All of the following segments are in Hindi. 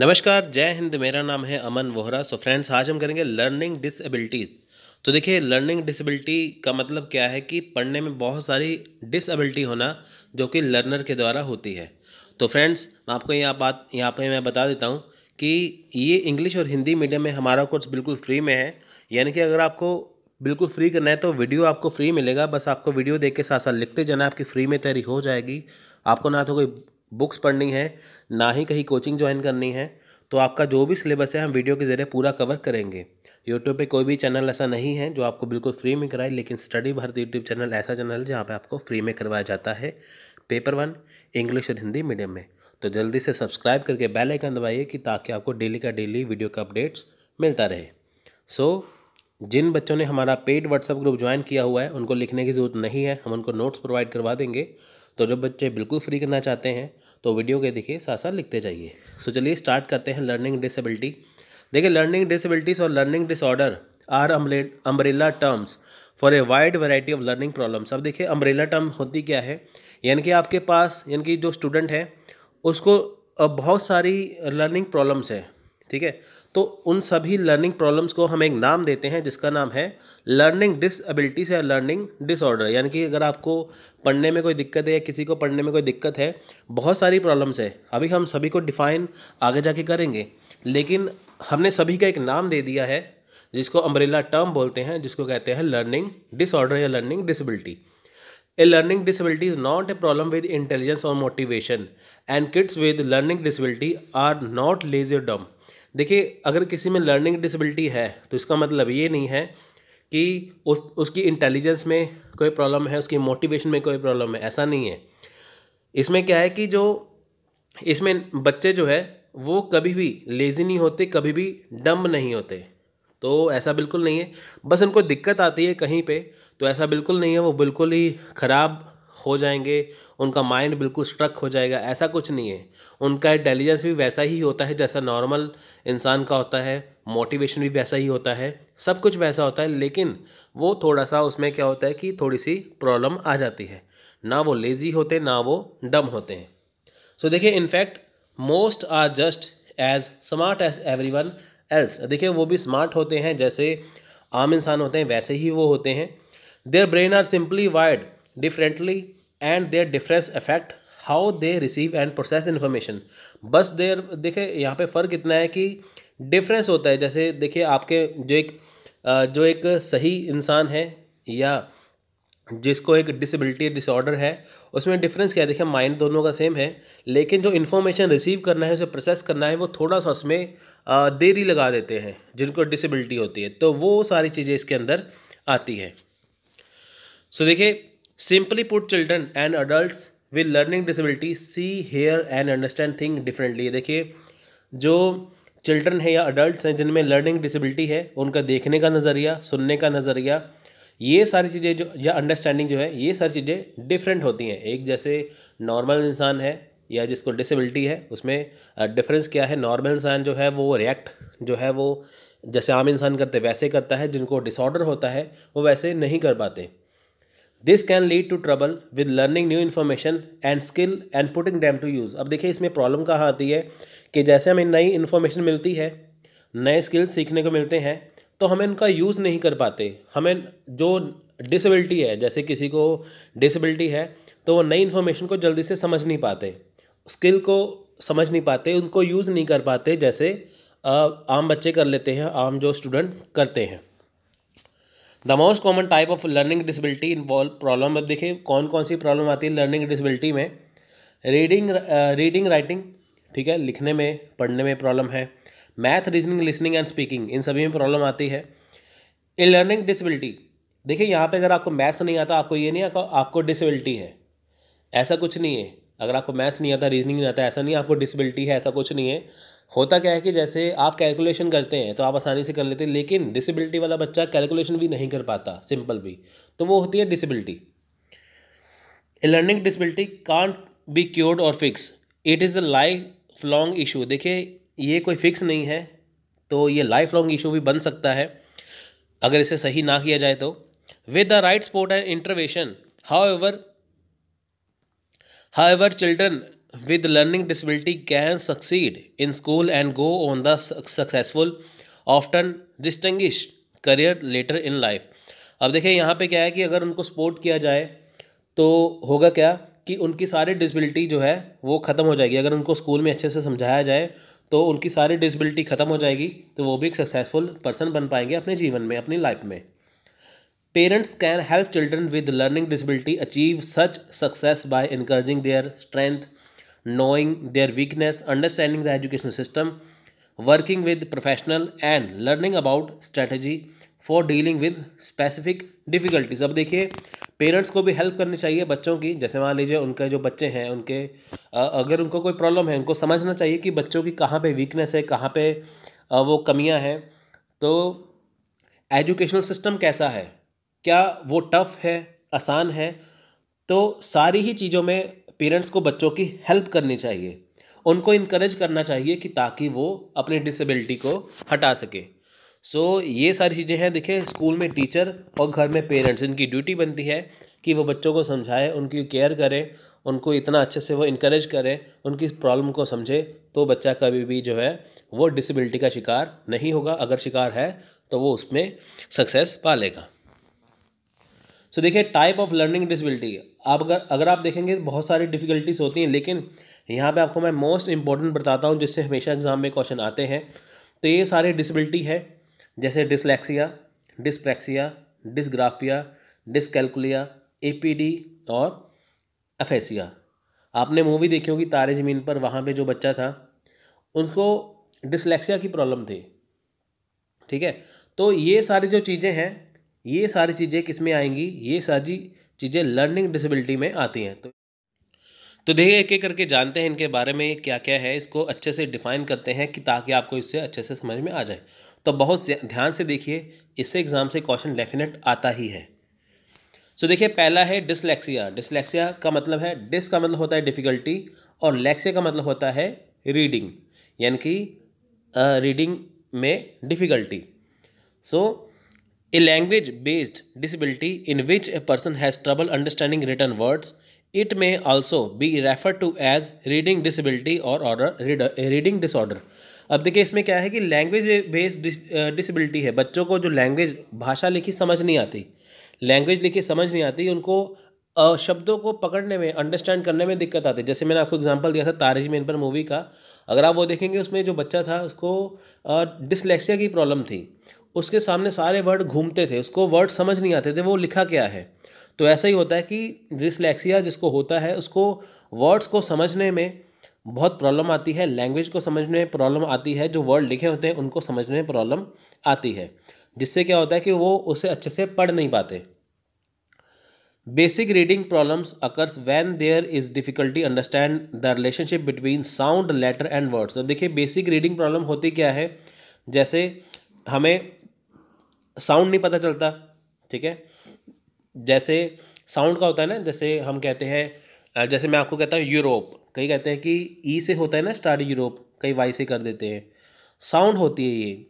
नमस्कार जय हिंद मेरा नाम है अमन वोहरा सो फ्रेंड्स आज हम करेंगे लर्निंग डिसेबिलिटीज तो देखिए लर्निंग डिसेबिलिटी का मतलब क्या है कि पढ़ने में बहुत सारी डिसेबिलिटी होना जो कि लर्नर के द्वारा होती है तो फ्रेंड्स आपको यहाँ बात यहाँ पे मैं बता देता हूँ कि ये इंग्लिश और हिंदी मीडियम में हमारा कोर्स बिल्कुल फ्री में है यानी कि अगर आपको बिल्कुल फ्री करना है तो वीडियो आपको फ्री मिलेगा बस आपको वीडियो देख के साथ साथ लिखते जाना आपकी फ्री में तैयारी हो जाएगी आपको ना तो कोई बुक्स पढ़नी है ना ही कहीं कोचिंग ज्वाइन करनी है तो आपका जो भी सिलेबस है हम वीडियो के ज़रिए पूरा कवर करेंगे यूट्यूब पे कोई भी चैनल ऐसा नहीं है जो आपको बिल्कुल फ्री में कराए लेकिन स्टडी भारत यूट्यूब चैनल ऐसा चैनल है जहाँ पर आपको फ्री में करवाया जाता है पेपर वन इंग्लिश और हिंदी मीडियम में तो जल्दी से सब्सक्राइब करके बेल आइकन दबाइए कि ताकि आपको डेली का डेली वीडियो का अपडेट्स मिलता रहे सो so, जिन बच्चों ने हमारा पेड व्हाट्सअप ग्रुप ज्वाइन किया हुआ है उनको लिखने की ज़रूरत नहीं है हम उनको नोट्स प्रोवाइड करवा देंगे तो जो बच्चे बिल्कुल फ्री करना चाहते हैं तो वीडियो के देखिए साथ साथ लिखते जाइए सो चलिए स्टार्ट करते हैं लर्निंग डिसेबिलिटी देखिए लर्निंग डिसेबिलिटीज़ और learning disorder are umbrella terms for a wide variety of learning problems अब देखिए अम्ब्रेला टर्म होती क्या है यानी कि आपके पास यानी कि जो स्टूडेंट है उसको बहुत सारी लर्निंग प्रॉब्लम्स है ठीक है तो उन सभी लर्निंग प्रॉब्लम्स को हम एक नाम देते हैं जिसका नाम है लर्निंग डिसएबिलिटीज या लर्निंग डिसऑर्डर यानी कि अगर आपको पढ़ने में कोई दिक्कत है या किसी को पढ़ने में कोई दिक्कत है बहुत सारी प्रॉब्लम्स है अभी हम सभी को डिफाइन आगे जाके करेंगे लेकिन हमने सभी का एक नाम दे दिया है जिसको अम्ब्रेला टर्म बोलते हैं जिसको कहते हैं लर्निंग डिसऑर्डर या learning disability a learning disability is not a problem with intelligence और motivation and kids with learning disability are not lazy dumb देखिए अगर किसी में लर्निंग डिसेबिलिटी है तो इसका मतलब ये नहीं है कि उस उसकी इंटेलिजेंस में कोई प्रॉब्लम है उसकी मोटिवेशन में कोई प्रॉब्लम है ऐसा नहीं है इसमें क्या है कि जो इसमें बच्चे जो है वो कभी भी लेज़ी नहीं होते कभी भी डम्ब नहीं होते तो ऐसा बिल्कुल नहीं है बस उनको दिक्कत आती है कहीं पे तो ऐसा बिल्कुल नहीं है वो बिल्कुल ही ख़राब हो जाएंगे उनका माइंड बिल्कुल स्ट्रक हो जाएगा ऐसा कुछ नहीं है उनका इंटेलिजेंस भी वैसा ही होता है जैसा नॉर्मल इंसान का होता है मोटिवेशन भी वैसा ही होता है सब कुछ वैसा होता है लेकिन वो थोड़ा सा उसमें क्या होता है कि थोड़ी सी प्रॉब्लम आ जाती है ना वो लेज़ी होते ना वो डम होते हैं सो देखिए in fact most are just as smart as everyone else देखिए वो भी स्मार्ट होते हैं जैसे आम इंसान होते हैं वैसे ही वो होते हैं their brain are simply wired differently and their difference affect how they receive and process information बस देर देखिए यहाँ पे फ़र्क इतना है कि डिफरेंस होता है जैसे देखिए आपके जो एक जो एक सही इंसान है या जिसको एक डिसेबिलिटी डिसऑर्डर है उसमें डिफरेंस क्या है देखिए माइंड दोनों का सेम है लेकिन जो इन्फॉर्मेशन रिसीव करना है उसे प्रोसेस करना है वो थोड़ा सा उसमें देरी लगा देते हैं जिनको डिसेबिलिटी होती है तो वो सारी चीज़ें इसके अंदर आती हैं सो so, देखिए Simply put, children and adults with learning disability see, hear and understand things differently. देखिए जो चिल्ड्रन है या अडल्ट हैं जिनमें लर्निंग disability है उनका देखने का नज़रिया सुनने का नज़रिया ये सारी चीज़ें जो या अंडरस्टैंडिंग जो है ये सारी चीज़ें डिफरेंट होती हैं एक जैसे नॉर्मल इंसान है या जिसको डिसेबिलिटी है उसमें डिफरेंस क्या है नॉर्मल इंसान जो है वो रिएक्ट जो है वो जैसे आम इंसान करते वैसे करता है जिनको डिसऑर्डर होता है वो वैसे नहीं कर पाते this can lead to trouble with learning new information and skill and putting them to use अब देखिए इसमें प्रॉब्लम कहाँ आती है कि जैसे हमें नई इन्फॉर्मेशन मिलती है नए स्किल्स सीखने को मिलते हैं तो हमें इनका यूज़ नहीं कर पाते हमें जो डिसबिलिटी है जैसे किसी को डिसबिलिटी है तो वो नई इन्फॉर्मेशन को जल्दी से समझ नहीं पाते स्किल को समझ नहीं पाते उनको यूज़ नहीं कर पाते जैसे आम बच्चे कर लेते हैं आम जो स्टूडेंट करते हैं the most common type of learning disability involve problem अब देखिए कौन कौन सी प्रॉब्लम आती है लर्निंग डिसबिलिटी में रीडिंग रीडिंग राइटिंग ठीक है लिखने में पढ़ने में प्रॉब्लम है math reasoning listening and speaking इन सभी में प्रॉब्लम आती है ए लर्निंग डिसबिलिटी देखिए यहाँ पे अगर आपको मैथ्स नहीं आता आपको ये नहीं आता आपको डिसबिलिटी है ऐसा कुछ नहीं है अगर आपको मैथ्स नहीं आता रीजनिंग नहीं आता ऐसा नहीं आपको डिसबिलिटी है ऐसा कुछ नहीं है होता क्या है कि जैसे आप कैलकुलेशन करते हैं तो आप आसानी से कर लेते हैं लेकिन डिसेबिलिटी वाला बच्चा कैलकुलेशन भी नहीं कर पाता सिंपल भी तो वो होती है disability learning disability can't be cured और fix it is a lifelong issue देखिए ये कोई फिक्स नहीं है तो ये लाइफ लॉन्ग इशू भी बन सकता है अगर इसे सही ना किया जाए तो with the right support and intervention however however children with learning disability can succeed in school and go on the successful often distinguished career later in life अब देखिए यहाँ पे क्या है कि अगर उनको सपोर्ट किया जाए तो होगा क्या कि उनकी सारी डिसबिलिटी जो है वो ख़त्म हो जाएगी अगर उनको स्कूल में अच्छे से समझाया जाए तो उनकी सारी डिसबिलिटी ख़त्म हो जाएगी तो वो भी एक सक्सेसफुल पर्सन बन पाएंगे अपने जीवन में अपनी लाइफ में parents can help children with learning disability achieve such success by encouraging their strength knowing their weakness, understanding the education system, working with professional and learning about strategy for dealing with specific difficulties अब देखिए पेरेंट्स को भी हेल्प करनी चाहिए बच्चों की जैसे मान लीजिए उनके जो बच्चे हैं उनके अगर उनको कोई प्रॉब्लम है उनको समझना चाहिए कि बच्चों की कहाँ पे वीकनेस है कहाँ पे वो कमियाँ हैं तो एजुकेशनल सिस्टम कैसा है क्या वो टफ़ है आसान है तो सारी ही चीज़ों में पेरेंट्स को बच्चों की हेल्प करनी चाहिए उनको इनक्रेज करना चाहिए कि ताकि वो अपनी डिसेबिलिटी को हटा सके सो so, ये सारी चीज़ें हैं देखिए स्कूल में टीचर और घर में पेरेंट्स इनकी ड्यूटी बनती है कि वो बच्चों को समझाए उनकी केयर करें उनको इतना अच्छे से वो इनक्रेज करें उनकी प्रॉब्लम को समझे तो बच्चा कभी भी जो है वो डिसेबिलिटी का शिकार नहीं होगा अगर शिकार है तो वो उसमें सक्सेस पा लेगा तो देखिए टाइप ऑफ लर्निंग डिसबिलिटी आप अगर अगर आप देखेंगे बहुत सारी डिफ़िकल्टीज होती हैं लेकिन यहाँ पे आपको मैं मोस्ट इंपॉर्टेंट बताता हूँ जिससे हमेशा एग्ज़ाम में क्वेश्चन आते हैं तो ये सारे डिसबिलिटी है जैसे डिसलेक्सिया डिस्प्रैक्सिया डिसग्राफिया डिसकैलकुलिया ए और अफेसिया आपने मूवी देखी होगी तारे ज़मीन पर वहाँ पर जो बच्चा था उनको डिसलेक्सिया की प्रॉब्लम थी ठीक है तो ये सारी जो चीज़ें हैं ये सारी चीज़ें किस में आएंगी ये सारी चीज़ें लर्निंग डिसेबिलिटी में आती हैं तो तो देखिए एक एक करके जानते हैं इनके बारे में क्या क्या है इसको अच्छे से डिफाइन करते हैं कि ताकि आपको इससे अच्छे से समझ में आ जाए तो बहुत ध्यान से देखिए इससे एग्ज़ाम से क्वेश्चन डेफिनेट आता ही है सो देखिए पहला है डिसलेक्सिया डिसलेक्सिया का मतलब है डिस का मतलब होता है डिफ़िकल्टी और लेक्सिया का मतलब होता है रीडिंग यानी कि रीडिंग में difficulty so so, A language based disability in which a person has trouble understanding written words. It may also be referred to as reading disability or order reading disorder. अब देखिए इसमें क्या है कि लैंग्वेज बेस्ड डिसबिलिटी है बच्चों को जो लैंग्वेज भाषा लिखी समझ नहीं आती लैंग्वेज लिखी समझ नहीं आती उनको शब्दों को पकड़ने में अंडरस्टैंड करने में दिक्कत आती है जैसे मैंने आपको एग्जांपल दिया था तारिज मेन पर मूवी का अगर आप वो देखेंगे उसमें जो बच्चा था उसको डिसलेक्सिया की प्रॉब्लम थी उसके सामने सारे वर्ड घूमते थे उसको वर्ड समझ नहीं आते थे वो लिखा क्या है तो ऐसा ही होता है कि डिसलेक्सिया जिसको होता है उसको वर्ड्स को समझने में बहुत प्रॉब्लम आती है लैंग्वेज को समझने में प्रॉब्लम आती है जो वर्ड लिखे होते हैं उनको समझने में प्रॉब्लम आती है जिससे क्या होता है कि वो उसे अच्छे से पढ़ नहीं पाते basic reading problems occurs when there is difficulty understand the relationship between sound letter and words अब देखिए बेसिक रीडिंग प्रॉब्लम होती क्या है जैसे हमें साउंड नहीं पता चलता ठीक है जैसे साउंड का होता है ना जैसे हम कहते हैं जैसे मैं आपको कहता हूँ यूरोप कई कहते हैं कि ई e से होता है ना स्टार्ट यूरोप कई वाई से कर देते हैं साउंड होती है ये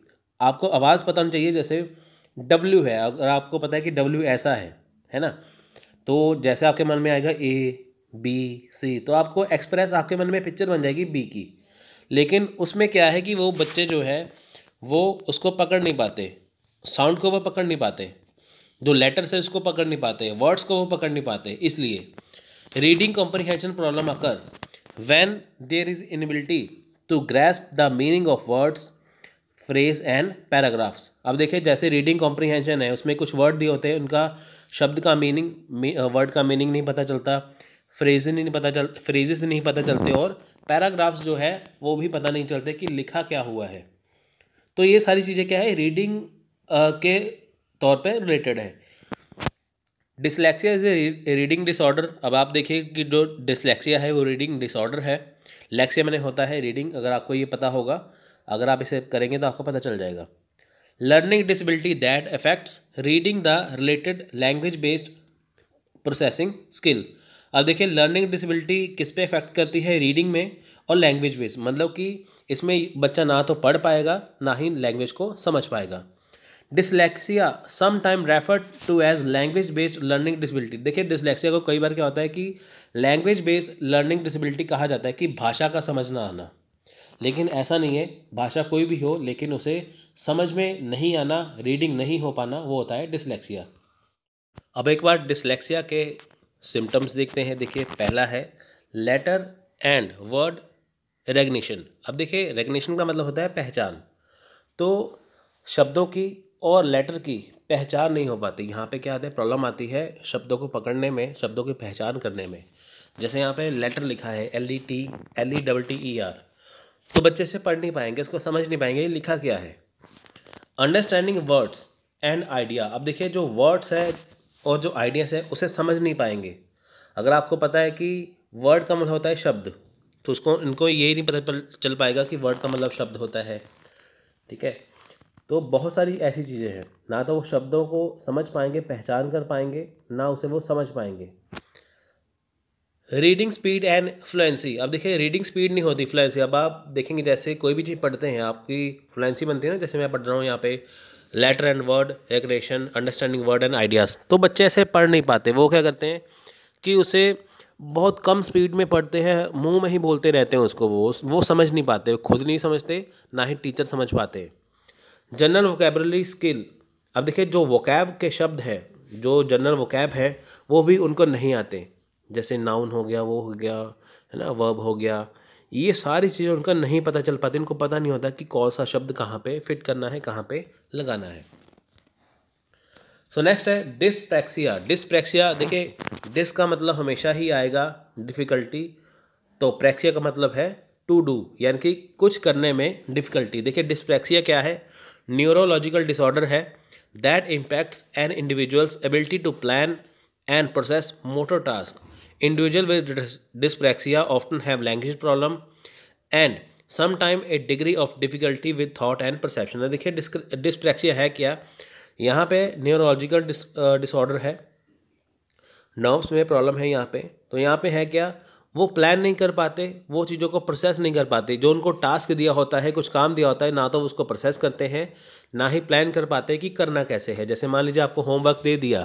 आपको आवाज़ पता होनी चाहिए जैसे डब्ल्यू है अगर आपको पता है कि डब्ल्यू ऐसा है है ना तो जैसे आपके मन में आएगा ए बी सी तो आपको एक्सप्रेस आपके मन में पिक्चर बन जाएगी बी की लेकिन उसमें क्या है कि वो बच्चे जो है वो उसको पकड़ नहीं पाते साउंड को वो पकड़ नहीं पाते जो लेटर्स है उसको पकड़ नहीं पाते वर्ड्स को वो पकड़ नहीं पाते इसलिए reading comprehension problem occur when there is inability to grasp the meaning of words phrase and paragraphs अब देखिए जैसे रीडिंग कॉम्प्रीहेंशन है उसमें कुछ वर्ड दिए होते हैं उनका शब्द का मीनिंग वर्ड का मीनिंग नहीं पता चलता फ्रेज नहीं पता चल फ्रेजेस नहीं पता चलते और पैराग्राफ्स जो है वो भी पता नहीं चलते कि लिखा क्या हुआ है तो ये सारी चीज़ें क्या है रीडिंग के तौर पे रिलेटेड है dyslexia is a reading disorder अब आप देखिए कि जो डिसलेक्सिया है वो रीडिंग डिसऑर्डर है लेक्सिया मैंने होता है रीडिंग अगर आपको ये पता होगा अगर आप इसे करेंगे तो आपको पता चल जाएगा learning disability that affects reading the related language based processing skill अब देखिए लर्निंग डिसबिलिटी किस पे इफेक्ट करती है रीडिंग में और लैंग्वेज बेस मतलब कि इसमें बच्चा ना तो पढ़ पाएगा ना ही लैंग्वेज को समझ पाएगा dyslexia sometime refer to as language based learning disability देखिए डिसलेक्सिया को कई बार क्या होता है कि लैंग्वेज बेस्ड लर्निंग डिसबिलिटी कहा जाता है कि भाषा का समझना आना लेकिन ऐसा नहीं है भाषा कोई भी हो लेकिन उसे समझ में नहीं आना रीडिंग नहीं हो पाना वो होता है डिसलेक्सिया अब एक बार डिसलेक्सिया के सिम्टम्स देखते हैं देखिए पहला है लेटर एंड वर्ड रेगनेशन अब देखिए रेगनेशन का मतलब होता है पहचान तो शब्दों की और लेटर की पहचान नहीं हो पाती यहाँ पे क्या आते है प्रॉब्लम आती है शब्दों को पकड़ने में शब्दों की पहचान करने में जैसे यहाँ पे लेटर लिखा है L E T L E double T E R तो बच्चे इसे पढ़ नहीं पाएंगे इसको समझ नहीं पाएंगे ये लिखा क्या है अंडरस्टैंडिंग वर्ड्स एंड आइडिया अब देखिए जो वर्ड्स है और जो आइडियाज़ है उसे समझ नहीं पाएंगे अगर आपको पता है कि वर्ड का मतलब होता है शब्द तो उसको इनको यही नहीं पता चल पाएगा कि वर्ड का मतलब शब्द होता है ठीक है तो बहुत सारी ऐसी चीज़ें हैं ना तो वो शब्दों को समझ पाएंगे पहचान कर पाएंगे ना उसे वो समझ पाएंगे रीडिंग स्पीड एंड फ्लुएंसी अब देखिए रीडिंग स्पीड नहीं होती फ्लुएंसी अब आप देखेंगे जैसे कोई भी चीज़ पढ़ते हैं आपकी फ्लुएंसी बनती है ना जैसे मैं पढ़ रहा हूँ यहाँ पे letter and word recreation understanding word and ideas तो बच्चे ऐसे पढ़ नहीं पाते वो क्या करते हैं कि उसे बहुत कम स्पीड में पढ़ते हैं मुंह में ही बोलते रहते हैं उसको वो वो समझ नहीं पाते खुद नहीं समझते ना ही टीचर समझ पाते जनरल वोकेबलरी स्किल अब देखिए जो वोकैब के शब्द हैं जो जनरल वोकैब हैं वो भी उनको नहीं आते जैसे नाउन हो गया वो हो गया है ना वर्ब हो गया ये सारी चीज़ें उनका नहीं पता चल पाती उनको पता नहीं होता कि कौन सा शब्द कहाँ पे फिट करना है कहाँ पे लगाना है सो so नेक्स्ट है डिस्प्रैक्सिया डिस्प्रैक्सिया देखिए डिस का मतलब हमेशा ही आएगा डिफ़िकल्टी तो प्रैक्सिया का मतलब है टू डू यानी कि कुछ करने में डिफ़िकल्टी देखिए डिस्प्रैक्सिया क्या है न्यूरोलॉजिकल डिसऑर्डर है that impacts an individual's ability to plan and process motor task individual with dyspraxia often have language problem and sometime a degree of difficulty with thought and perception देखिए डिस्प्रैक्सिया है क्या यहाँ पे न्यूरोलॉजिकल डिसऑर्डर uh, है नर्व्स में प्रॉब्लम है यहाँ पे तो यहाँ पे है क्या वो प्लान नहीं कर पाते वो चीज़ों को प्रोसेस नहीं कर पाते जो उनको टास्क दिया होता है कुछ काम दिया होता है ना तो उसको प्रोसेस करते हैं ना ही प्लान कर पाते कि करना कैसे है जैसे मान लीजिए आपको होमवर्क दे दिया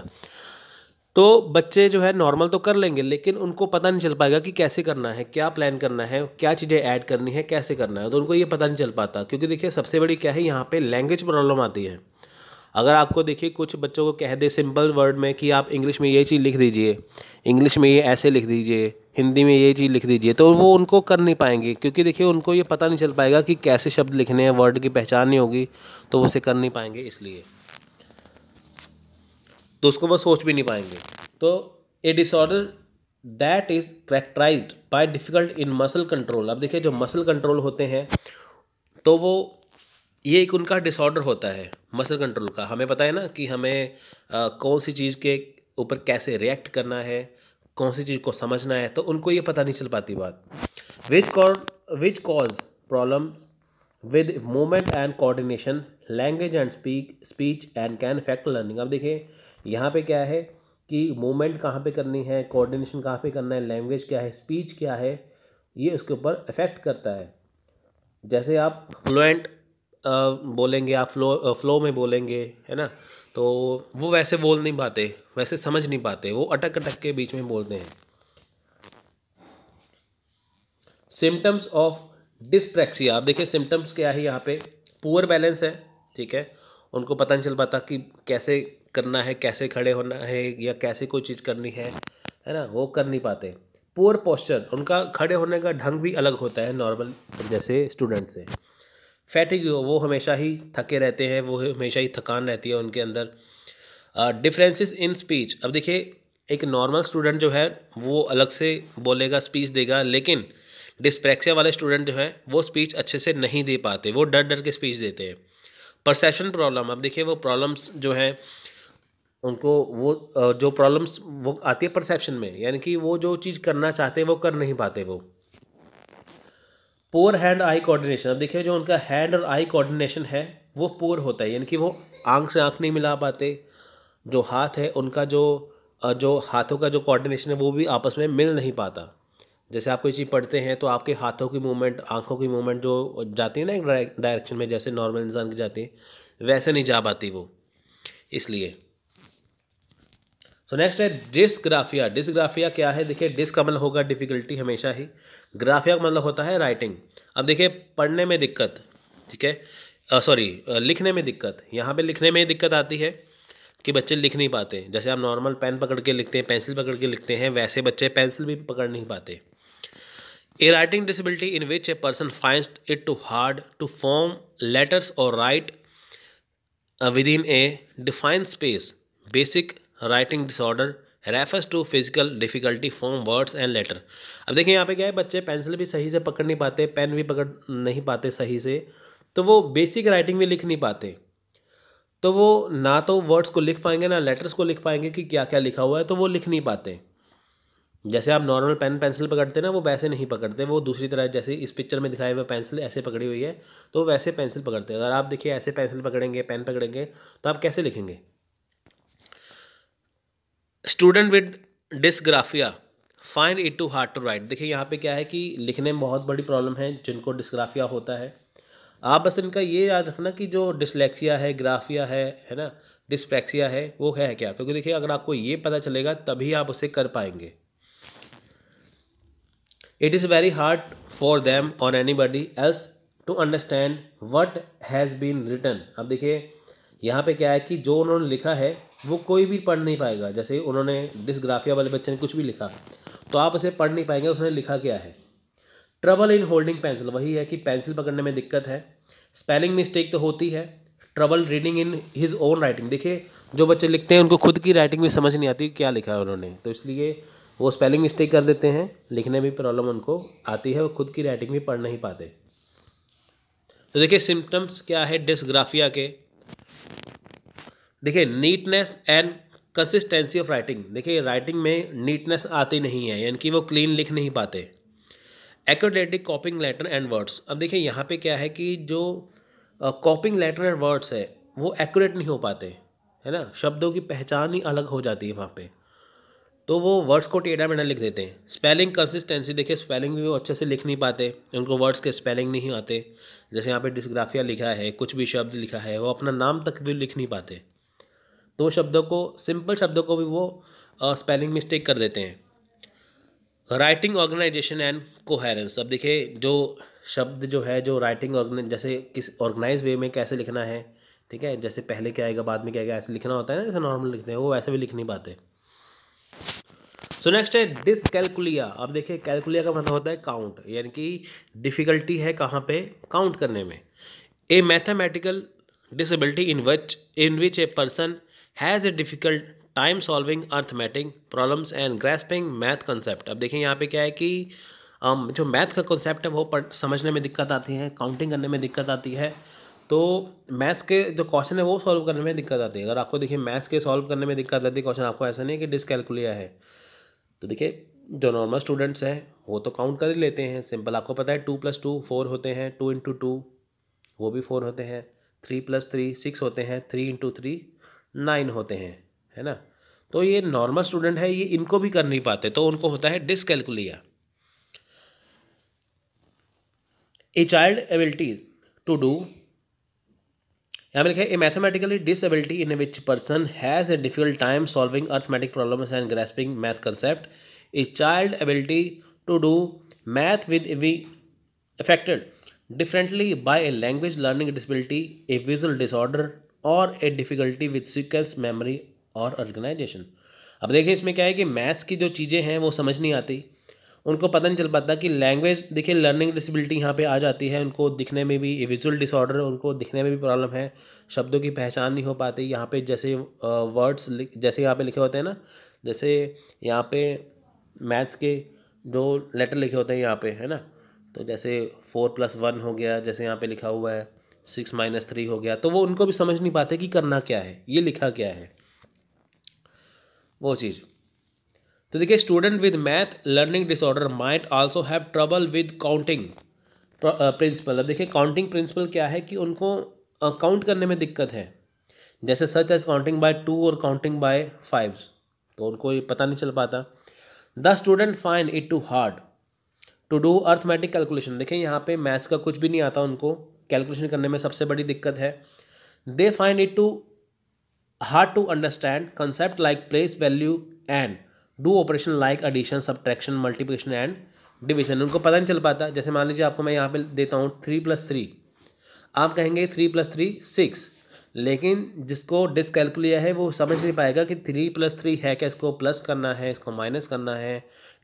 तो बच्चे जो है नॉर्मल तो कर लेंगे लेकिन उनको पता नहीं चल पाएगा कि कैसे करना है क्या प्लान करना है क्या चीज़ें ऐड करनी है कैसे करना है तो उनको ये पता नहीं चल पाता क्योंकि देखिए सबसे बड़ी क्या है यहाँ पे लैंग्वेज प्रॉब्लम आती है अगर आपको देखिए कुछ बच्चों को कह दे सिंपल वर्ड में कि आप इंग्लिश में ये चीज़ लिख दीजिए इंग्लिश में ये ऐसे लिख दीजिए हिंदी में ये चीज़ लिख दीजिए तो वो उनको कर नहीं पाएंगे क्योंकि देखिए उनको ये पता नहीं चल पाएगा कि कैसे शब्द लिखने हैं वर्ड की पहचान नहीं होगी तो वो उसे कर नहीं पाएंगे इसलिए तो उसको वो सोच भी नहीं पाएंगे तो a disorder that is characterize by difficult in muscle control अब देखिए जो मसल कंट्रोल होते हैं तो वो ये एक उनका डिसऑर्डर होता है मसल कंट्रोल का हमें पता है ना कि हमें आ, कौन सी चीज़ के ऊपर कैसे रिएक्ट करना है कौन सी चीज़ को समझना है तो उनको ये पता नहीं चल पाती बात which cause which cause problems with movement and coordination language and speak speech and can affect learning अब देखिए यहाँ पे क्या है कि मूवमेंट कहाँ पे करनी है कोऑर्डिनेशन कहाँ पे करना है लैंग्वेज क्या है स्पीच क्या है ये उसके ऊपर इफेक्ट करता है जैसे आप फ्लुएंट बोलेंगे आप फ्लो फ्लो में बोलेंगे है ना तो वो वैसे बोल नहीं पाते वैसे समझ नहीं पाते वो अटक अटक के बीच में बोलते हैं सिम्टम्स ऑफ डिस्प्रैक्सिया आप देखिए सिम्टम्स क्या है यहाँ पे पुअर बैलेंस है ठीक है उनको पता नहीं चल पाता कि कैसे करना है कैसे खड़े होना है या कैसे कोई चीज़ करनी है है ना वो कर नहीं पाते पुअर पोस्चर उनका खड़े होने का ढंग भी अलग होता है नॉर्मल जैसे स्टूडेंट से फैटिक वो हमेशा ही थके रहते हैं वो हमेशा ही थकान रहती है उनके अंदर डिफरेंसेस इन स्पीच अब देखिए एक नॉर्मल स्टूडेंट जो है वो अलग से बोलेगा स्पीच देगा लेकिन डिस्प्रैक्सिया वाले स्टूडेंट जो हैं वो स्पीच अच्छे से नहीं दे पाते वो डर डर के स्पीच देते हैं परसेप्शन प्रॉब्लम अब देखिए वो प्रॉब्लम्स जो हैं उनको वो जो प्रॉब्लम्स वो आती है परसेप्शन में यानी कि वो जो चीज़ करना चाहते हैं वो कर नहीं पाते वो पोअर हैंड आई कोऑर्डिनेशन अब देखिए जो उनका हैंड और आई कोऑर्डिनेशन है वो पोअर होता है यानी कि वो आंख से आंख नहीं मिला पाते जो हाथ है उनका जो जो हाथों का जो कोऑर्डिनेशन है वो भी आपस में मिल नहीं पाता जैसे आप कोई चीज़ पढ़ते हैं तो आपके हाथों की मूवमेंट आंखों की मूवमेंट जो जाती है ना एक डायरेक्शन में जैसे नॉर्मल इंसान की जाती है वैसे नहीं जा पाती वो इसलिए सो नेक्स्ट है डिस्ग्राफिया डिस्ग्राफिया क्या है देखिए डिस्क अमल होगा डिफ़िकल्टी हमेशा ही ग्राफिया का मतलब होता है राइटिंग अब देखिए पढ़ने में दिक्कत ठीक है सॉरी लिखने में दिक्कत यहाँ पे लिखने में ही दिक्कत आती है कि बच्चे लिख नहीं पाते जैसे आप नॉर्मल पेन पकड़ के लिखते हैं पेंसिल पकड़ के लिखते हैं वैसे बच्चे पेंसिल भी पकड़ नहीं पाते a writing disability in which a person find it too hard to form letters और write within a defined space basic writing disorder refers to physical difficulty form words and letter अब देखिए यहाँ पे क्या है बच्चे पेंसिल भी सही से पकड़ नहीं पाते पेन भी पकड़ नहीं पाते सही से तो वो बेसिक राइटिंग भी लिख नहीं पाते तो वो ना तो वर्ड्स को लिख पाएंगे ना लेटर्स को लिख पाएंगे कि क्या क्या लिखा हुआ है तो वो लिख नहीं पाते जैसे आप नॉर्मल पेन पेंसिल पकड़ते ना वो वैसे नहीं पकड़ते वो दूसरी तरह जैसे इस पिक्चर में दिखाया हुआ पेंसिल ऐसे पकड़ी हुई है तो वैसे पेंसिल पकड़ते हैं अगर आप देखिए ऐसे पेंसिल पकड़ेंगे पेन पकड़ेंगे तो आप कैसे लिखेंगे student with dysgraphia find it too hard to write देखिए यहाँ पे क्या है कि लिखने में बहुत बड़ी प्रॉब्लम है जिनको डिस्ग्राफिया होता है आप बस इनका ये याद रखना कि जो डिसलेक्सिया है ग्राफिया है है ना डिस्पैक्सिया है वो है क्या क्योंकि देखिए अगर आपको ये पता चलेगा तभी आप उसे कर पाएंगे it is very hard for them और anybody else to understand what has been written अब देखिए यहाँ पे क्या है कि जो उन्होंने लिखा है वो कोई भी पढ़ नहीं पाएगा जैसे उन्होंने डिसग्राफिया वाले बच्चे ने कुछ भी लिखा तो आप उसे पढ़ नहीं पाएंगे उसने लिखा क्या है ट्रबल इन होल्डिंग पेंसिल वही है कि पेंसिल पकड़ने में दिक्कत है स्पेलिंग मिस्टेक तो होती है trouble reading in his own writing देखिए जो बच्चे लिखते हैं उनको खुद की राइटिंग में समझ नहीं आती क्या लिखा है उन्होंने तो इसलिए वो स्पेलिंग मिस्टेक कर देते हैं लिखने में प्रॉब्लम उनको आती है वो खुद की राइटिंग भी पढ़ नहीं पाते तो देखिए सिम्टम्स क्या है डिसग्राफिया के देखिए neatness and consistency of writing देखिए राइटिंग में नीटनेस आती नहीं है यानी कि वो क्लीन लिख नहीं पाते accurately copying letter and words अब देखिए यहाँ पे क्या है कि जो कॉपिंग लेटर एंड वर्ड्स है वो एक्यूरेट नहीं हो पाते है ना शब्दों की पहचान ही अलग हो जाती है वहाँ पे तो वो वर्ड्स को टेढ़ा मेढ़ा लिख देते हैं स्पेलिंग कंसिस्टेंसी देखिए स्पेलिंग भी वो अच्छे से लिख नहीं पाते उनको वर्ड्स के स्पेलिंग नहीं आते जैसे यहाँ पे डिस्ग्राफिया लिखा है कुछ भी शब्द लिखा है वो अपना नाम तक भी लिख नहीं पाते दो शब्दों को सिंपल शब्दों को भी वो स्पेलिंग मिस्टेक कर देते हैं राइटिंग ऑर्गेनाइजेशन एंड कोहेरेंस अब देखिए जो शब्द जो है जो राइटिंग ऑर्गेनाइज जैसे किस ऑर्गेनाइज वे में कैसे लिखना है ठीक है जैसे पहले क्या आएगा बाद में क्या आएगा ऐसे लिखना होता है ना जैसे नॉर्मल लिखते हैं वो वैसे भी लिख नहीं पाते सो नेक्स्ट है डिसकैलकुलिया अब देखिए कैलकुलिया का मतलब होता है काउंट यानी कि डिफ़िकल्टी है कहाँ पे काउंट करने में a mathematical disability in which in which a person has a difficult time solving arithmetic problems and grasping math concept अब देखें यहाँ पे क्या है कि um, जो मैथ का कॉन्सेप्ट है वो पढ़ समझने में दिक्कत आती है काउंटिंग करने में दिक्कत आती है तो मैथ्स के जो क्वेश्चन है वो सॉल्व करने में दिक्कत आती है अगर आपको देखिए मैथ्स के सॉल्व करने में दिक्कत आती है क्वेश्चन आपको ऐसा नहीं है कि डिसकैलकुलिया है तो देखिए जो नॉर्मल स्टूडेंट्स हैं वो तो काउंट कर ही लेते हैं सिंपल आपको पता है टू प्लस टू फोर होते हैं टू इंटू टू वो भी फोर होते हैं थ्री प्लस थ्री सिक्स होते हैं थ्री इंटू थ्री नाइन होते हैं है ना तो ये नॉर्मल स्टूडेंट है ये इनको भी कर नहीं पाते तो उनको होता है dyscalculia a child ability to do यहाँ लिखा है a mathematically disability in which person has a difficult time solving arithmetic problem and grasping math concept a child ability to do math with be affected differently by a language learning disability a visual disorder और a difficulty with sequence memory और ऑर्गेनाइजेशन अब देखिए इसमें क्या है कि मैथ्स की जो चीज़ें हैं वो समझ नहीं आती उनको पता नहीं चल पाता कि लैंग्वेज देखिए लर्निंग डिसबिलिटी यहाँ पे आ जाती है उनको दिखने में भी विजुअल डिसऑर्डर उनको दिखने में भी प्रॉब्लम है शब्दों की पहचान नहीं हो पाती यहाँ पे जैसे वर्ड्स जैसे यहाँ पे लिखे होते हैं ना जैसे यहाँ पे मैथ्स के जो लेटर लिखे होते हैं यहाँ पे है ना तो जैसे फोर प्लस वन हो गया जैसे यहाँ पे लिखा हुआ है सिक्स माइनस थ्री हो गया तो वो उनको भी समझ नहीं पाते कि करना क्या है ये लिखा क्या है वो चीज़ तो देखिए student with math learning disorder might also have trouble with counting principle अब देखिए काउंटिंग प्रिंसिपल क्या है कि उनको काउंट करने में दिक्कत है जैसे such as counting by two और काउंटिंग बाय फाइव तो उनको ये पता नहीं चल पाता the student find it too hard to do arithmetic calculation देखें यहाँ पे मैथ्स का कुछ भी नहीं आता उनको कैलकुलेशन करने में सबसे बड़ी दिक्कत है they find it too hard to understand concept like place value and do operation like addition subtraction multiplication and division उनको पता नहीं चल पाता जैसे मान लीजिए आपको मैं यहाँ पे देता हूँ थ्री प्लस थ्री आप कहेंगे थ्री प्लस थ्री सिक्स लेकिन जिसको डिसकैलकुलिया है वो समझ नहीं पाएगा कि थ्री प्लस थ्री है क्या इसको प्लस करना है इसको माइनस करना है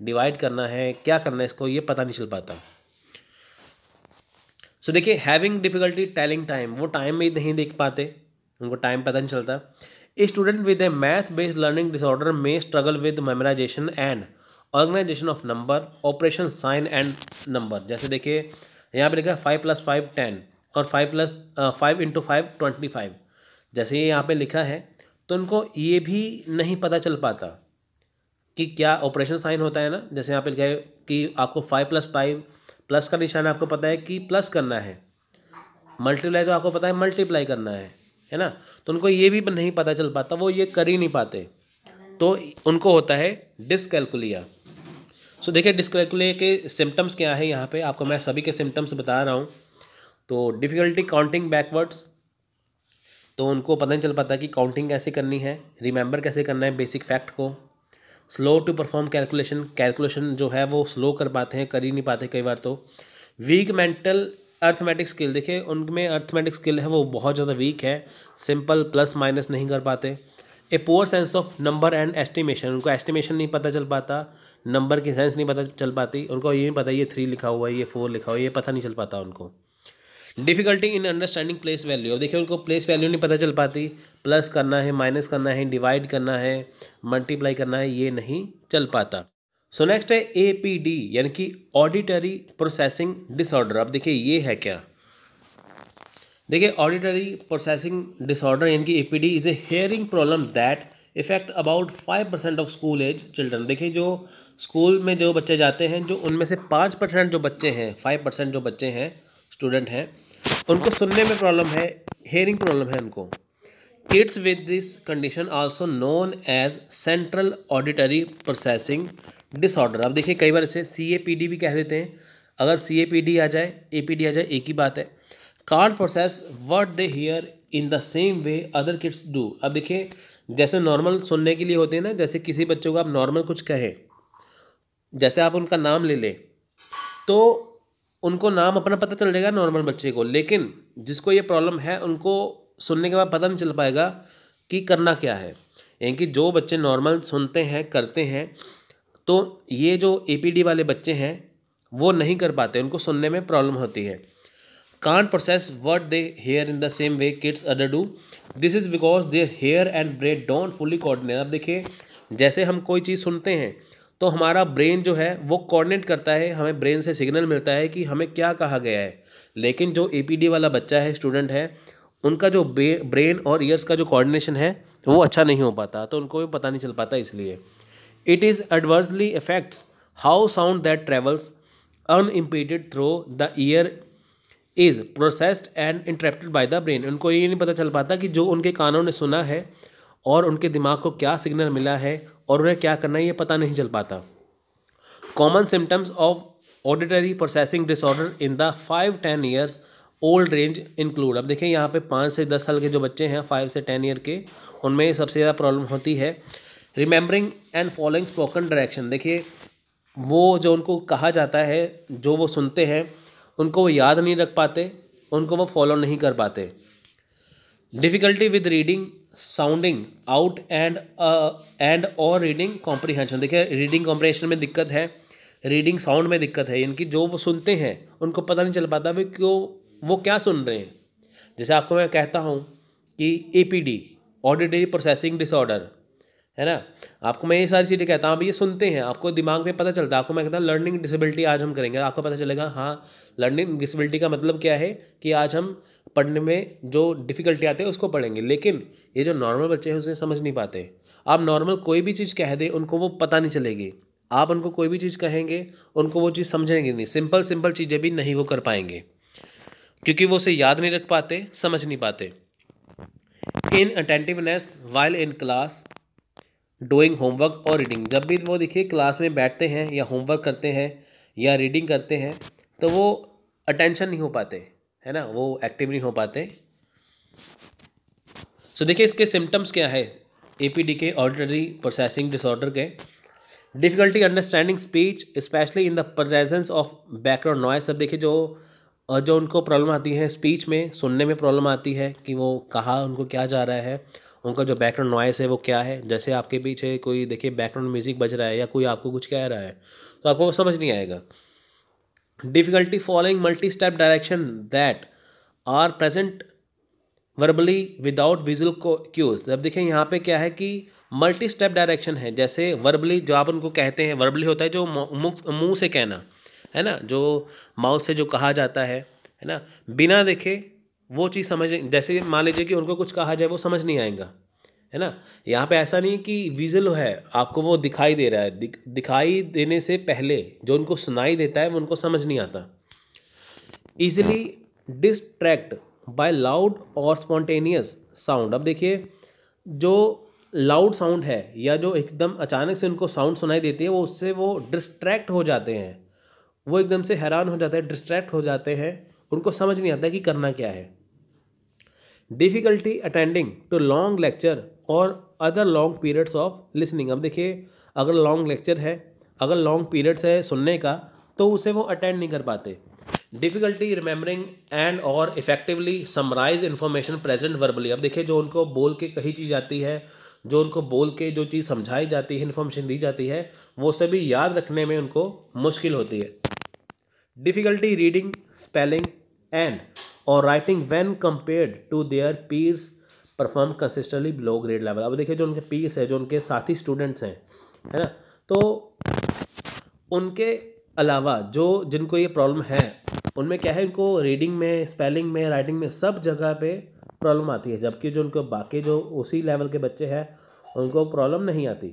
डिवाइड करना है क्या करना है इसको ये पता नहीं चल पाता सो देखिए हैविंग डिफिकल्टी टेलिंग टाइम वो टाइम भी नहीं देख पाते उनको टाइम पता नहीं चलता student with a math based learning disorder may struggle with memorization and organization of number operation sign and number जैसे देखिए यहाँ पे लिखा है फाइव प्लस फाइव टेन और five plus five into five twenty five जैसे ये यहाँ पे लिखा है तो उनको ये भी नहीं पता चल पाता कि क्या ऑपरेशन साइन होता है ना जैसे यहाँ पे लिखा है कि आपको फाइव प्लस फाइव प्लस का निशान आपको पता है कि प्लस करना है मल्टीप्लाई तो आपको पता है मल्टीप्लाई करना है है ना तो उनको ये भी नहीं पता चल पाता वो ये कर ही नहीं पाते तो उनको होता है डिसकैलकुलिया सो देखिए डिसकैलकुलिया के सिम्टम्स क्या है यहाँ पे आपको मैं सभी के सिम्टम्स बता रहा हूँ तो डिफ़िकल्टी काउंटिंग बैकवर्ड्स तो उनको पता नहीं चल पाता कि काउंटिंग कैसे करनी है रिमेंबर कैसे करना है बेसिक फैक्ट को slow to perform calculation calculation जो है वो स्लो कर पाते हैं कर ही नहीं पाते कई बार तो वीक मेंटल अर्थमेटिक स्किल देखिए उनमें अर्थमेटिक स्किल है वो बहुत ज़्यादा वीक है सिंपल प्लस माइनस नहीं कर पाते a poor sense of number and estimation उनको एस्टिमेशन नहीं पता चल पाता नंबर की सेंस नहीं पता चल पाती उनको ये नहीं पता ये थ्री लिखा हुआ है ये फोर लिखा हुआ है ये पता नहीं चल पाता उनको difficulty in understanding place value अब देखिए उनको प्लेस वैल्यू नहीं पता चल पाती प्लस करना है माइनस करना है डिवाइड करना है मल्टीप्लाई करना है ये नहीं चल पाता सो नेक्स्ट है ए पी डी यानी कि ऑडिटरी प्रोसेसिंग डिसऑर्डर अब देखिए ये है क्या देखिए ऑडिटरी प्रोसेसिंग डिसऑर्डर यानी कि A P D is a hearing problem that affect about five percent of school age children देखिए जो स्कूल में जो बच्चे जाते हैं जो उनमें से पाँच परसेंट जो बच्चे हैं फाइव परसेंट जो बच्चे हैं स्टूडेंट हैं उनको सुनने में प्रॉब्लम है हेयरिंग प्रॉब्लम है उनको kids with this condition also known as central auditory processing disorder अब देखिए कई बार इसे सी ए पी डी भी कह देते हैं अगर सी ए पी डी आ जाए ए पी डी आ जाए एक ही बात है can't process what they hear in the same way other kids do अब देखिए जैसे नॉर्मल सुनने के लिए होते हैं ना जैसे किसी बच्चों को आप नॉर्मल कुछ कहें जैसे आप उनका नाम ले लें तो उनको नाम अपना पता चल जाएगा नॉर्मल बच्चे को लेकिन जिसको ये प्रॉब्लम है उनको सुनने के बाद पता नहीं चल पाएगा कि करना क्या है यानी कि जो बच्चे नॉर्मल सुनते हैं करते हैं तो ये जो ए वाले बच्चे हैं वो नहीं कर पाते उनको सुनने में प्रॉब्लम होती है can't process word they hear in the same way kids other do this is because their ear and brain don't fully coordinate अब देखिए जैसे हम कोई चीज़ सुनते हैं तो हमारा ब्रेन जो है वो कोऑर्डिनेट करता है हमें ब्रेन से सिग्नल मिलता है कि हमें क्या कहा गया है लेकिन जो ए वाला बच्चा है स्टूडेंट है उनका जो ब्रेन और ईयर्स का जो कोऑर्डिनेशन है वो अच्छा नहीं हो पाता तो उनको भी पता नहीं चल पाता इसलिए it is adversely affects how sound that travels unimpeded through the ear is processed and interpreted by the brain उनको ये नहीं पता चल पाता कि जो उनके कानों ने सुना है और उनके दिमाग को क्या सिग्नल मिला है और उन्हें क्या करना है ये पता नहीं चल पाता common symptoms of auditory processing disorder in the five ten years old range include अब देखिए यहाँ पे पाँच से दस साल के जो बच्चे हैं फाइव से टेन ईयर के उनमें सबसे ज़्यादा प्रॉब्लम होती है remembering and following spoken direction देखिए वो जो उनको कहा जाता है जो वो सुनते हैं उनको वो याद नहीं रख पाते उनको वो फॉलो नहीं कर पाते difficulty with reading sounding out and and और रीडिंग कॉम्प्रीहेंशन देखिए रीडिंग कॉम्प्रीहेंशन में दिक्कत है रीडिंग साउंड में दिक्कत है इनकी जो वो सुनते हैं उनको पता नहीं चल पाता वे क्यों वो क्या सुन रहे हैं जैसे आपको मैं कहता हूँ कि A P D auditory processing disorder है ना आपको मैं ये सारी चीज़ें कहता हूँ आप ये सुनते हैं आपको दिमाग में पता चलता है आपको मैं कहता हूँ लर्निंग डिसेबिलिटी आज हम करेंगे आपको पता चलेगा हाँ लर्निंग डिसेबिलिटी का मतलब क्या है कि आज हम पढ़ने में जो डिफ़िकल्टी आती है उसको पढ़ेंगे लेकिन ये जो नॉर्मल बच्चे हैं उसे समझ नहीं पाते आप नॉर्मल कोई भी चीज़ कह दें उनको वो पता नहीं चलेगी आप उनको कोई भी चीज़ कहेंगे उनको वो चीज़ समझेंगे नहीं सिंपल सिंपल चीज़ें भी नहीं वो कर पाएंगे क्योंकि वो उसे याद नहीं रख पाते समझ नहीं पाते inattentiveness while in class doing homework और रीडिंग जब भी वो देखिए क्लास में बैठते हैं या होमवर्क करते हैं या रीडिंग करते हैं तो वो अटेंशन नहीं हो पाते है ना वो एक्टिव नहीं हो पाते सो so, देखिए इसके सिम्टम्स क्या है A K ordinary processing disorder के difficulty understanding speech especially in the presence of background noise सब देखिए जो जो उनको प्रॉब्लम आती है स्पीच में सुनने में प्रॉब्लम आती है कि वो कहाँ उनको क्या जा रहा है उनका जो बैकग्राउंड नॉइस है वो क्या है जैसे आपके पीछे कोई देखिए बैकग्राउंड म्यूज़िक बज रहा है या कोई आपको कुछ कह रहा है तो आपको समझ नहीं आएगा difficulty following multi step direction that are present verbally without visual cues अब देखें यहाँ पे क्या है कि मल्टी स्टेप डायरेक्शन है जैसे वर्बली जो आप उनको कहते हैं वर्बली होता है जो मुंह से कहना है ना जो माउथ से जो कहा जाता है है ना बिना देखे वो चीज़ समझ जैसे मान लीजिए कि उनको कुछ कहा जाए वो समझ नहीं आएगा है ना यहाँ पे ऐसा नहीं कि विजुअल है आपको वो दिखाई दे रहा है दिख, दिखाई देने से पहले जो उनको सुनाई देता है वो उनको समझ नहीं आता ईजिली डिस्ट्रैक्ट बाय लाउड और स्पॉन्टेनियस साउंड अब देखिए जो लाउड साउंड है या जो एकदम अचानक से उनको साउंड सुनाई देती है वो उससे वो डिस्ट्रैक्ट हो जाते हैं वो एकदम से हैरान हो जाते हैं डिस्ट्रैक्ट हो जाते हैं उनको समझ नहीं आता कि करना क्या है difficulty attending to long lecture और other long periods of listening अब देखिए अगर लॉन्ग लेक्चर है अगर लॉन्ग पीरियड्स है सुनने का तो उसे वो अटेंड नहीं कर पाते डिफ़िकल्टी रिमेम्बरिंग एंड और effectively summarise information present verbally अब देखिए जो उनको बोल के कही चीज़ आती है जो उनको बोल के जो चीज़ समझाई जाती है इन्फॉर्मेशन दी जाती है वो सभी याद रखने में उनको मुश्किल होती है डिफ़िकल्टी रीडिंग स्पेलिंग एंड और writing when compare to their peers perform consistently below grade level अब देखिए जो उनके पीर्स है जो उनके साथी स्टूडेंट्स हैं है ना तो उनके अलावा जो जिनको ये प्रॉब्लम है उनमें क्या है इनको रीडिंग में स्पेलिंग में राइटिंग में सब जगह पे प्रॉब्लम आती है जबकि जो उनको बाकी जो उसी लेवल के बच्चे हैं उनको प्रॉब्लम नहीं आती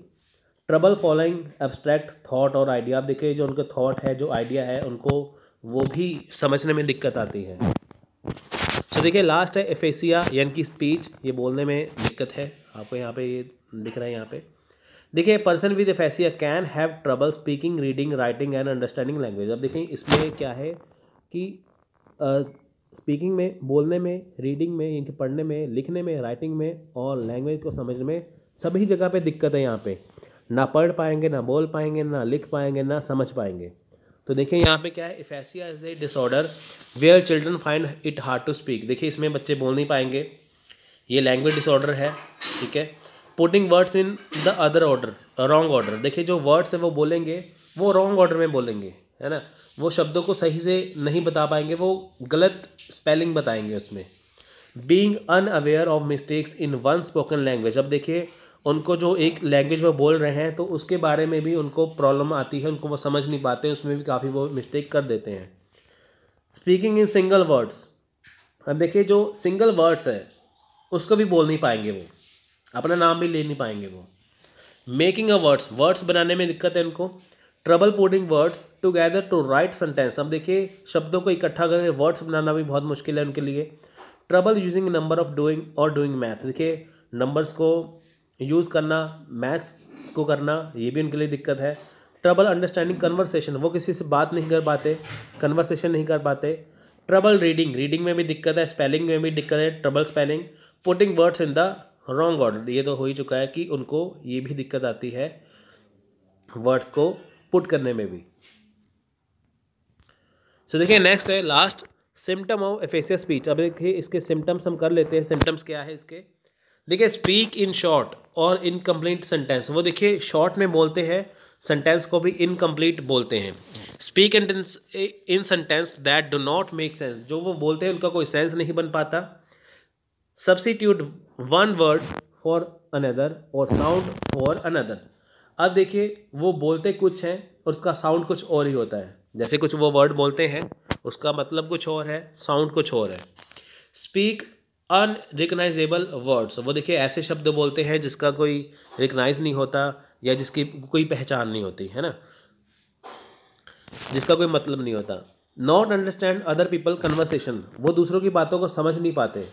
ट्रबल फॉलोइंग एब्स्ट्रैक्ट थाट और आइडिया आप देखिए जो उनके थाट है जो आइडिया है उनको वो भी समझने में दिक्कत आती है तो देखिए लास्ट है एफेसिया यानी कि स्पीच ये बोलने में दिक्कत है आपको यहाँ पे ये दिख रहा है यहाँ पे देखिए person with aphasia can have trouble speaking reading writing and understanding language अब देखें इसमें क्या है कि स्पीकिंग uh, में बोलने में रीडिंग में यानी पढ़ने में लिखने में राइटिंग में और लैंग्वेज को समझने में सभी जगह पर दिक्कत है यहाँ पर ना पढ़ पाएंगे ना बोल पाएंगे ना लिख पाएंगे ना समझ पाएंगे तो देखिए यहाँ पे क्या है aphasia is a disorder where children find it hard to speak देखिए इसमें बच्चे बोल नहीं पाएंगे ये लैंग्वेज डिसऑर्डर है ठीक है putting words in the other order wrong order देखिए जो वर्ड्स है वो बोलेंगे वो रॉन्ग ऑर्डर में बोलेंगे है ना वो शब्दों को सही से नहीं बता पाएंगे वो गलत स्पेलिंग बताएंगे उसमें being unaware of mistakes in one spoken language अब देखिए उनको जो एक लैंग्वेज में बोल रहे हैं तो उसके बारे में भी उनको प्रॉब्लम आती है उनको वो समझ नहीं पाते उसमें भी काफ़ी वो मिस्टेक कर देते हैं स्पीकिंग इन सिंगल वर्ड्स अब देखिए जो सिंगल वर्ड्स है उसको भी बोल नहीं पाएंगे वो अपना नाम भी ले नहीं पाएंगे वो मेकिंग अ वर्ड्स वर्ड्स बनाने में दिक्कत है उनको trouble putting words together to write sentence अब देखिए शब्दों को इकट्ठा करके वर्ड्स बनाना भी बहुत मुश्किल है उनके लिए trouble using number of doing और डूइंग मैथ देखिए नंबर्स को यूज़ करना मैथ्स को करना ये भी उनके लिए दिक्कत है ट्रबल अंडरस्टैंडिंग कन्वर्सेशन वो किसी से बात नहीं कर पाते कन्वर्सेशन नहीं कर पाते ट्रबल रीडिंग रीडिंग में भी दिक्कत है स्पेलिंग में भी दिक्कत है trouble spelling putting words in the wrong order ये तो हो ही चुका है कि उनको ये भी दिक्कत आती है वर्ड्स को पुट करने में भी सो so, देखिए नेक्स्ट है last symptom of aphasias speech अब देखिए इसके सिम्टम्स हम कर लेते हैं सिम्टम्स क्या है इसके देखिए स्पीक इन शॉर्ट और इनकम्प्लीट सेंटेंस वो देखिए शॉर्ट में बोलते हैं सेंटेंस को भी इनकम्प्लीट बोलते हैं speak and in sentence that do not make sense जो वो बोलते हैं उनका कोई सेंस नहीं बन पाता substitute one word for another और साउंड फॉर अनदर अब देखिए वो बोलते कुछ हैं और उसका साउंड कुछ और ही होता है जैसे कुछ वो वर्ड बोलते हैं उसका मतलब कुछ और है साउंड कुछ और है स्पीक अनरिकनाइजेबल वर्ड्स वो देखिए ऐसे शब्द बोलते हैं जिसका कोई रिकनाइज नहीं होता या जिसकी कोई पहचान नहीं होती है ना जिसका कोई मतलब नहीं होता not understand other people conversation वो दूसरों की बातों को समझ नहीं पाते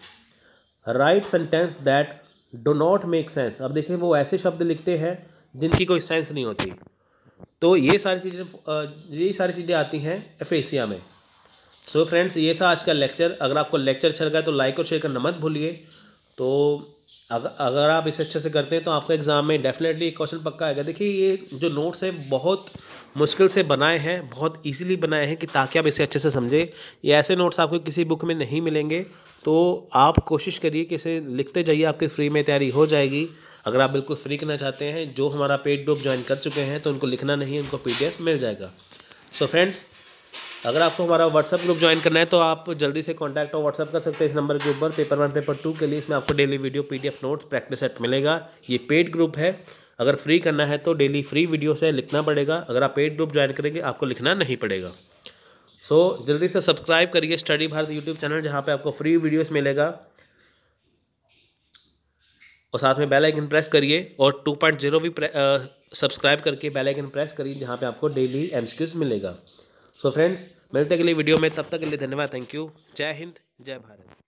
write sentence that do not make sense अब देखिए वो ऐसे शब्द लिखते हैं जिनकी कोई सेंस नहीं होती तो ये सारी चीज़ें ये सारी चीज़ें आती हैं एफेसिया में सो so फ्रेंड्स ये था आज का लेक्चर अगर आपको लेक्चर अच्छा लगा तो लाइक और शेयर करना मत भूलिए तो अगर अगर आप इसे अच्छे से करते हैं तो आपका एग्ज़ाम में डेफिनेटली क्वेश्चन पक्का आएगा देखिए ये जो नोट्स हैं बहुत मुश्किल से बनाए हैं बहुत इजीली बनाए हैं कि ताकि आप इसे अच्छे से समझें ये ऐसे नोट्स आपको किसी बुक में नहीं मिलेंगे तो आप कोशिश करिए कि इसे लिखते जाइए आपकी फ्री में तैयारी हो जाएगी अगर आप बिल्कुल फ्री करना चाहते हैं जो हमारा पेड ग्रुप ज्वाइन कर चुके हैं तो उनको लिखना नहीं उनको पी मिल जाएगा सो so फ्रेंड्स अगर आपको हमारा व्हाट्सअप ग्रुप ज्वाइन करना है तो आप जल्दी से कॉन्टैक्ट और व्हाट्सअप कर सकते हैं इस नंबर के ऊपर पेपर वन पेपर टू के लिए इसमें आपको daily video P notes practice set मिलेगा ये पेड ग्रुप है अगर फ्री करना है तो डेली फ्री वीडियो से लिखना पड़ेगा अगर आप पेड ग्रुप ज्वाइन करेंगे आपको लिखना नहीं पड़ेगा सो so, जल्दी से सब्सक्राइब करिए स्टडी भारत यूट्यूब चैनल जहाँ पे आपको फ्री वीडियोस मिलेगा और साथ में बेल आइकन प्रेस करिए और 2.0 भी सब्सक्राइब करके बेल आइकन प्रेस करिए जहाँ पे आपको डेली एम्सक्यूज मिलेगा सो फ्रेंड्स मिलते अगले वीडियो में तब तक के लिए धन्यवाद थैंक यू जय हिंद जय भारत